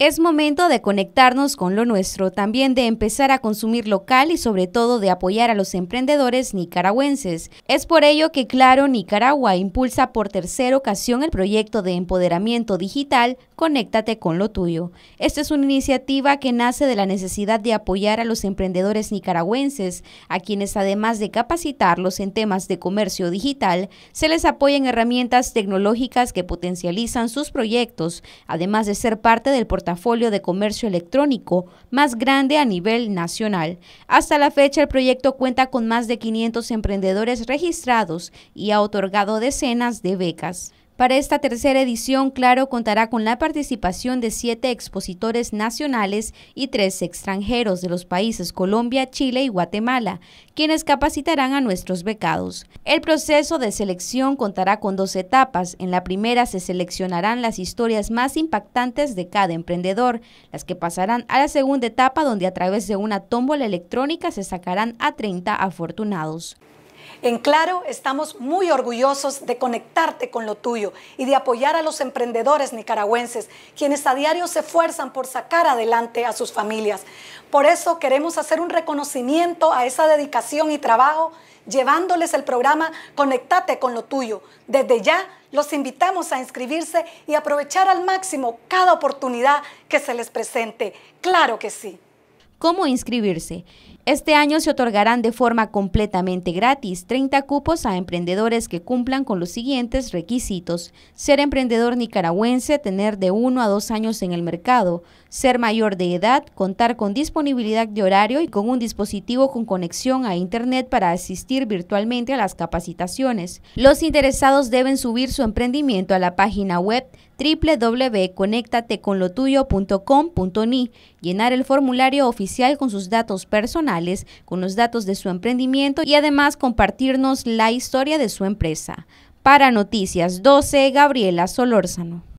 Es momento de conectarnos con lo nuestro, también de empezar a consumir local y sobre todo de apoyar a los emprendedores nicaragüenses. Es por ello que Claro Nicaragua impulsa por tercera ocasión el proyecto de empoderamiento digital Conéctate con lo tuyo. Esta es una iniciativa que nace de la necesidad de apoyar a los emprendedores nicaragüenses, a quienes además de capacitarlos en temas de comercio digital, se les apoyan herramientas tecnológicas que potencializan sus proyectos, además de ser parte del portal folio de comercio electrónico más grande a nivel nacional. Hasta la fecha, el proyecto cuenta con más de 500 emprendedores registrados y ha otorgado decenas de becas. Para esta tercera edición, Claro contará con la participación de siete expositores nacionales y tres extranjeros de los países Colombia, Chile y Guatemala, quienes capacitarán a nuestros becados. El proceso de selección contará con dos etapas. En la primera se seleccionarán las historias más impactantes de cada emprendedor, las que pasarán a la segunda etapa donde a través de una tómbola electrónica se sacarán a 30 afortunados. En Claro estamos muy orgullosos de conectarte con lo tuyo y de apoyar a los emprendedores nicaragüenses, quienes a diario se esfuerzan por sacar adelante a sus familias. Por eso queremos hacer un reconocimiento a esa dedicación y trabajo, llevándoles el programa Conectate con lo tuyo. Desde ya los invitamos a inscribirse y aprovechar al máximo cada oportunidad que se les presente. Claro que sí cómo inscribirse. Este año se otorgarán de forma completamente gratis 30 cupos a emprendedores que cumplan con los siguientes requisitos. Ser emprendedor nicaragüense, tener de 1 a 2 años en el mercado, ser mayor de edad, contar con disponibilidad de horario y con un dispositivo con conexión a Internet para asistir virtualmente a las capacitaciones. Los interesados deben subir su emprendimiento a la página web www.conectateconlotuyo.com.ni, llenar el formulario oficial con sus datos personales, con los datos de su emprendimiento y además compartirnos la historia de su empresa. Para Noticias 12, Gabriela Solórzano.